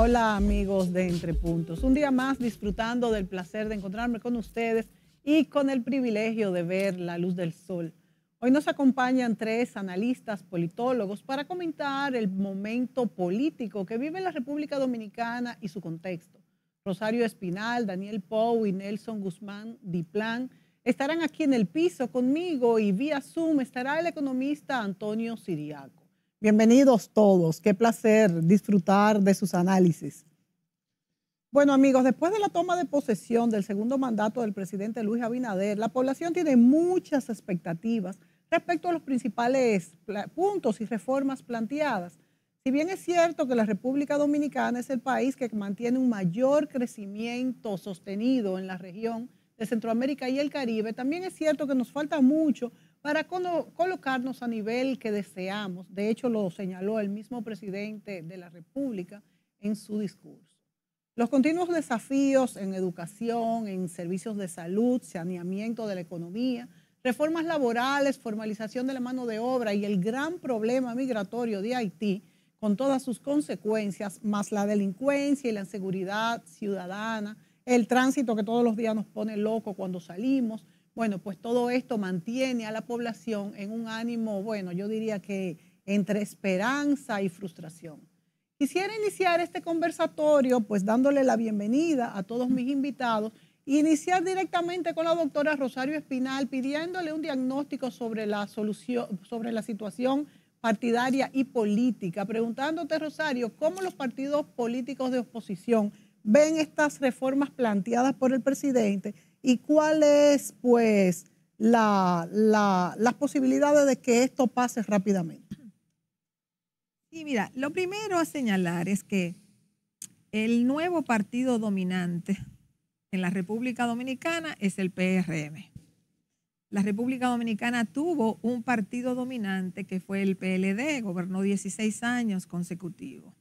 Hola amigos de Entre Puntos. Un día más disfrutando del placer de encontrarme con ustedes y con el privilegio de ver la luz del sol. Hoy nos acompañan tres analistas politólogos para comentar el momento político que vive la República Dominicana y su contexto. Rosario Espinal, Daniel Pou y Nelson Guzmán Diplan estarán aquí en el piso conmigo y vía Zoom estará el economista Antonio Siriaco. Bienvenidos todos, qué placer disfrutar de sus análisis. Bueno amigos, después de la toma de posesión del segundo mandato del presidente Luis Abinader, la población tiene muchas expectativas respecto a los principales puntos y reformas planteadas. Si bien es cierto que la República Dominicana es el país que mantiene un mayor crecimiento sostenido en la región de Centroamérica y el Caribe, también es cierto que nos falta mucho para colocarnos a nivel que deseamos. De hecho, lo señaló el mismo presidente de la República en su discurso. Los continuos desafíos en educación, en servicios de salud, saneamiento de la economía, reformas laborales, formalización de la mano de obra y el gran problema migratorio de Haití, con todas sus consecuencias, más la delincuencia y la inseguridad ciudadana, el tránsito que todos los días nos pone loco cuando salimos, bueno, pues todo esto mantiene a la población en un ánimo, bueno, yo diría que entre esperanza y frustración. Quisiera iniciar este conversatorio pues dándole la bienvenida a todos mis invitados iniciar directamente con la doctora Rosario Espinal pidiéndole un diagnóstico sobre la sobre la situación partidaria y política, preguntándote Rosario, ¿cómo los partidos políticos de oposición ven estas reformas planteadas por el presidente? y cuáles, pues, las posibilidades de que esto pase rápidamente. Sí, mira, lo primero a señalar es que el nuevo partido dominante en la República Dominicana es el PRM. La República Dominicana tuvo un partido dominante que fue el PLD, gobernó 16 años consecutivos,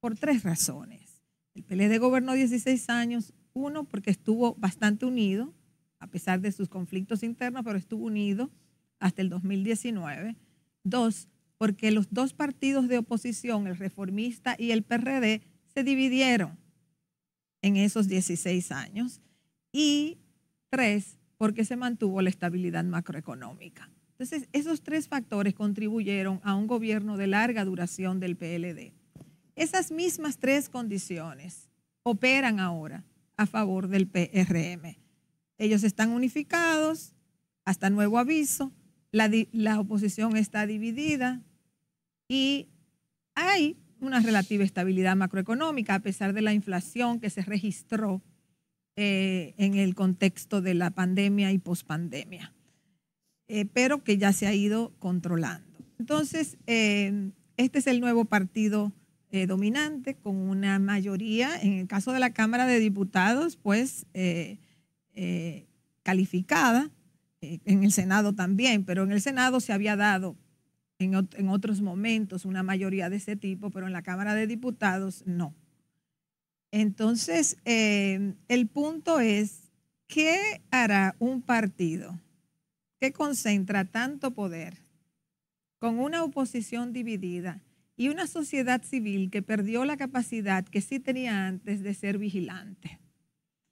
por tres razones. El PLD gobernó 16 años uno, porque estuvo bastante unido, a pesar de sus conflictos internos, pero estuvo unido hasta el 2019. Dos, porque los dos partidos de oposición, el reformista y el PRD, se dividieron en esos 16 años. Y tres, porque se mantuvo la estabilidad macroeconómica. Entonces, esos tres factores contribuyeron a un gobierno de larga duración del PLD. Esas mismas tres condiciones operan ahora a favor del PRM. Ellos están unificados, hasta nuevo aviso, la, oposición está dividida y hay una relativa estabilidad macroeconómica a pesar de la inflación que se registró eh, en el contexto de la pandemia y pospandemia, eh, pero que ya se ha ido controlando. Entonces, eh, este es el nuevo partido eh, dominante, con una mayoría, en el caso de la Cámara de Diputados, pues eh, eh, calificada, en el Senado también, pero en el Senado se había dado en, otros momentos una mayoría de ese tipo, pero en la Cámara de Diputados no. Entonces, el punto es, ¿qué hará un partido que concentra tanto poder con una oposición dividida? y una sociedad civil que perdió la capacidad que sí tenía antes de ser vigilante.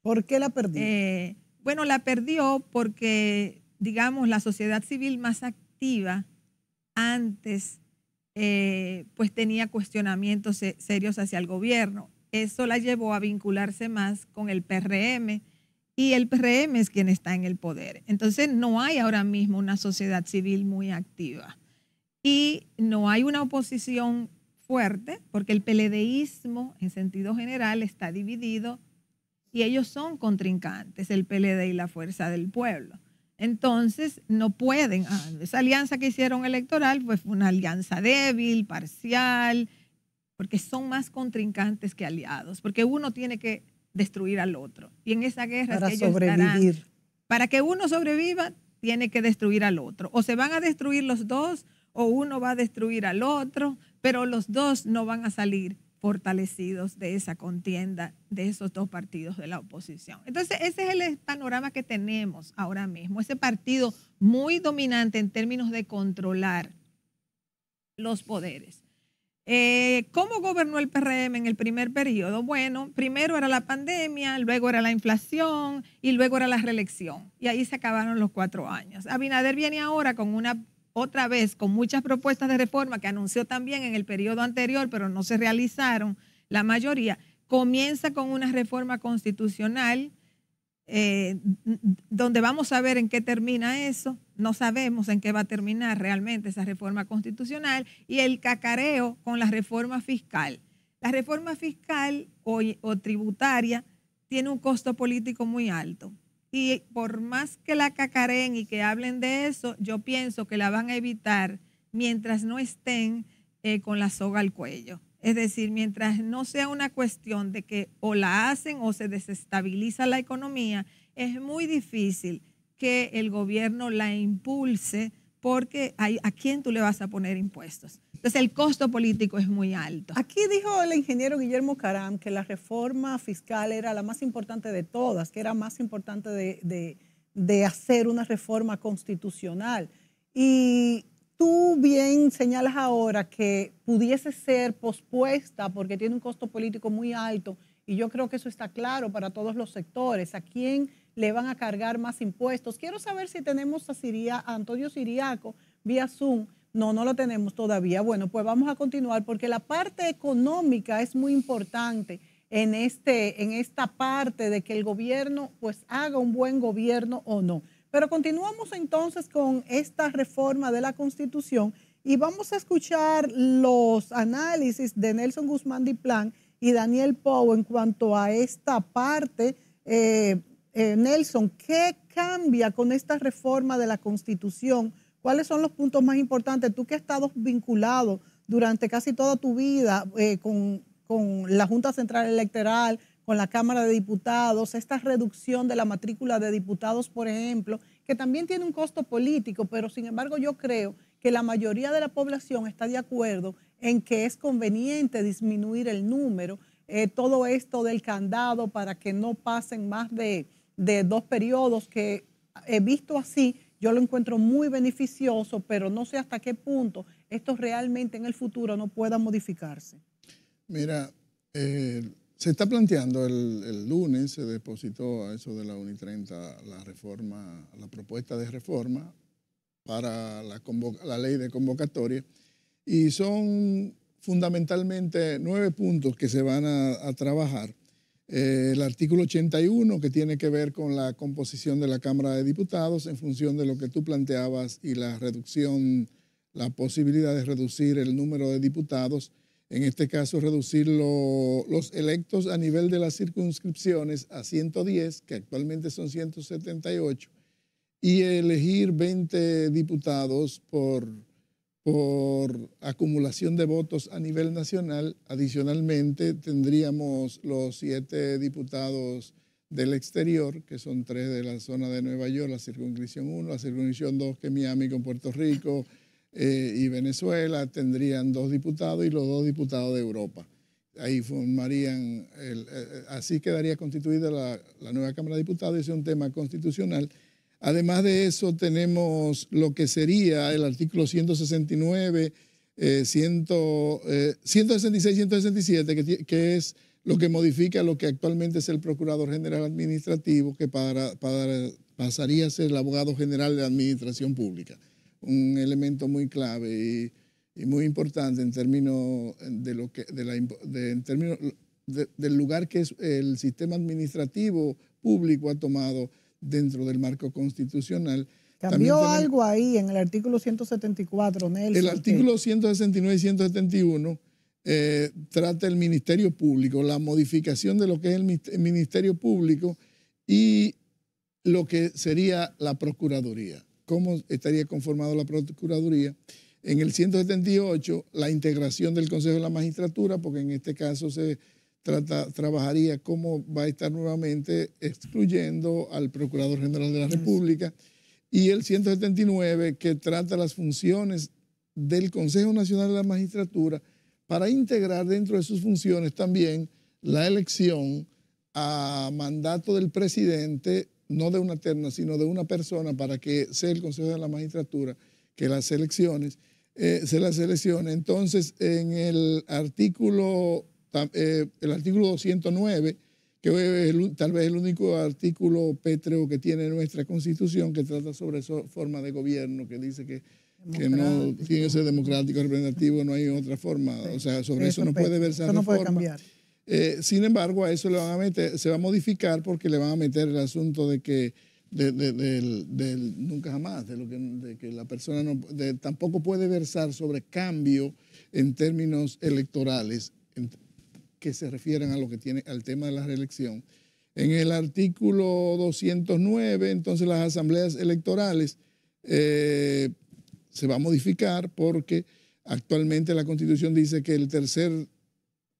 ¿Por qué la perdió? Eh, bueno, la perdió porque, digamos, la sociedad civil más activa antes eh, pues tenía cuestionamientos serios hacia el gobierno. Eso la llevó a vincularse más con el PRM y el PRM es quien está en el poder. Entonces no hay ahora mismo una sociedad civil muy activa y no hay una oposición fuerte porque el peledeísmo en sentido general está dividido y ellos son contrincantes, el PLD y la Fuerza del Pueblo. Entonces, no pueden. Ah, esa alianza que hicieron electoral pues, fue una alianza débil, parcial, porque son más contrincantes que aliados, porque uno tiene que destruir al otro. Y en esa guerra para sobrevivir. para que uno sobreviva, tiene que destruir al otro. O se van a destruir los dos o uno va a destruir al otro, pero los dos no van a salir fortalecidos de esa contienda de esos dos partidos de la oposición. Entonces, ese es el panorama que tenemos ahora mismo, ese partido muy dominante en términos de controlar los poderes. Eh, ¿Cómo gobernó el PRM en el primer periodo? Bueno, primero era la pandemia, luego era la inflación y luego era la reelección. Y ahí se acabaron los cuatro años. Abinader viene ahora con una otra vez con muchas propuestas de reforma que anunció también en el periodo anterior, pero no se realizaron la mayoría, comienza con una reforma constitucional eh, donde vamos a ver en qué termina eso, no sabemos en qué va a terminar realmente esa reforma constitucional y el cacareo con la reforma fiscal. La reforma fiscal o tributaria tiene un costo político muy alto y por más que la cacareen y que hablen de eso, yo pienso que la van a evitar mientras no estén eh, con la soga al cuello. Es decir, mientras no sea una cuestión de que o la hacen o se desestabiliza la economía, es muy difícil que el gobierno la impulse porque ¿a quién tú le vas a poner impuestos? Entonces el costo político es muy alto. Aquí dijo el ingeniero Guillermo Caram que la reforma fiscal era la más importante de todas, que era más importante de, de, hacer una reforma constitucional. Y tú bien señalas ahora que pudiese ser pospuesta porque tiene un costo político muy alto y yo creo que eso está claro para todos los sectores, a quién le van a cargar más impuestos. Quiero saber si tenemos a, a Antonio Siriaco vía Zoom no, no lo tenemos todavía. Bueno, pues vamos a continuar porque la parte económica es muy importante en, este, en esta parte de que el gobierno pues haga un buen gobierno o no. Pero continuamos entonces con esta reforma de la Constitución y vamos a escuchar los análisis de Nelson Guzmán Diplán y Daniel Pou en cuanto a esta parte. Eh, eh, Nelson, ¿qué cambia con esta reforma de la Constitución? ¿Cuáles son los puntos más importantes? Tú que has estado vinculado durante casi toda tu vida eh, con, la Junta Central Electoral, con la Cámara de Diputados, esta reducción de la matrícula de diputados, por ejemplo, que también tiene un costo político, pero sin embargo yo creo que la mayoría de la población está de acuerdo en que es conveniente disminuir el número, eh, todo esto del candado para que no pasen más de, de dos periodos, que he visto así yo lo encuentro muy beneficioso, pero no sé hasta qué punto esto realmente en el futuro no pueda modificarse. Mira, eh, se está planteando el, lunes, se depositó a eso de la UNI30 la reforma, la propuesta de reforma para la, ley de convocatoria y son fundamentalmente nueve puntos que se van a trabajar eh, el artículo 81 que tiene que ver con la composición de la Cámara de Diputados en función de lo que tú planteabas y la reducción, la posibilidad de reducir el número de diputados, en este caso reducir los electos a nivel de las circunscripciones a 110, que actualmente son 178, y elegir 20 diputados por por acumulación de votos a nivel nacional. Adicionalmente, tendríamos los siete diputados del exterior, que son tres de la zona de Nueva York, la circunscripción 1, la circunscripción 2, que es Miami con Puerto Rico eh, y Venezuela, tendrían dos diputados y los dos diputados de Europa. Ahí formarían, eh, eh, así quedaría constituida la, la nueva Cámara de Diputados es un tema constitucional Además de eso, tenemos lo que sería el artículo 169, 166, 167, que, es lo que modifica lo que actualmente es el Procurador General Administrativo, que pasaría a ser el Abogado General de Administración Pública. Un elemento muy clave y, muy importante en términos del lugar que el sistema administrativo público ha tomado dentro del marco constitucional. Cambió algo ahí en el artículo 174, Nelson. El artículo 169 y 171 eh, trata el Ministerio Público, la modificación de lo que es el Ministerio Público y lo que sería la Procuraduría. ¿Cómo estaría conformado la Procuraduría? En el 178, la integración del Consejo de la Magistratura, porque en este caso se trabajaría como va a estar nuevamente excluyendo al Procurador General de la República y el 179 que trata las funciones del Consejo Nacional de la Magistratura para integrar dentro de sus funciones también la elección a mandato del presidente, no de una terna, sino de una persona para que sea el Consejo de la Magistratura que las elecciones, eh, se las seleccione. Entonces, en el artículo eh, el artículo 209, que tal vez el único artículo pétreo que tiene nuestra constitución que trata sobre esa forma de gobierno, que dice que, no tiene que ser democrático, representativo, no hay otra forma. O sea, sobre eso, no puede versar. Eso no puede cambiar. Eh, sin embargo, a eso le van a meter, se va a modificar porque le van a meter el asunto de que nunca jamás, de lo que, la persona no, tampoco puede versar sobre cambio en términos electorales que se refieren a lo que tiene al tema de la reelección. En el artículo 209, entonces las asambleas electorales eh, se va a modificar porque actualmente la Constitución dice que el tercer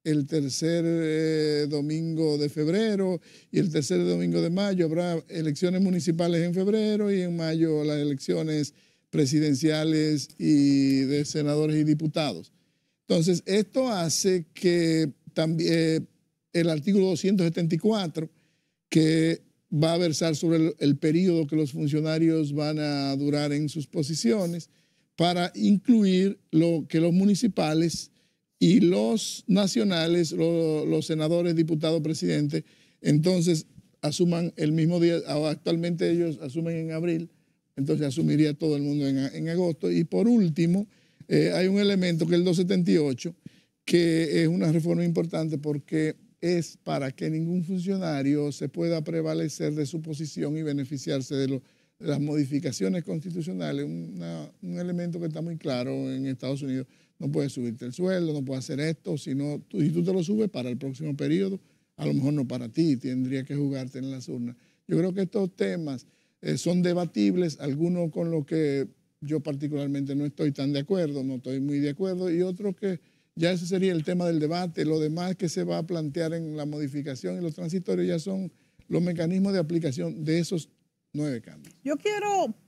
el tercer eh, domingo de febrero y el tercer domingo de mayo habrá elecciones municipales en febrero y en mayo las elecciones presidenciales y de senadores y diputados. Entonces, esto hace que también, eh, el artículo 274 que va a versar sobre el, periodo que los funcionarios van a durar en sus posiciones para incluir lo que los municipales y los nacionales, los senadores, diputados, presidentes, entonces asuman el mismo día, actualmente ellos asumen en abril, entonces asumiría todo el mundo en, agosto. Y por último, eh, hay un elemento que es el 278, que es una reforma importante porque es para que ningún funcionario se pueda prevalecer de su posición y beneficiarse de, las modificaciones constitucionales. un elemento que está muy claro en Estados Unidos. No puedes subirte el sueldo, no puedes hacer esto, tú, si tú te lo subes para el próximo periodo, a lo mejor no para ti, tendría que jugarte en las urnas. Yo creo que estos temas eh, son debatibles, algunos con los que yo particularmente no estoy tan de acuerdo, no estoy muy de acuerdo, y otros que ya ese sería el tema del debate. Lo demás que se va a plantear en la modificación y los transitorios ya son los mecanismos de aplicación de esos nueve cambios. Yo quiero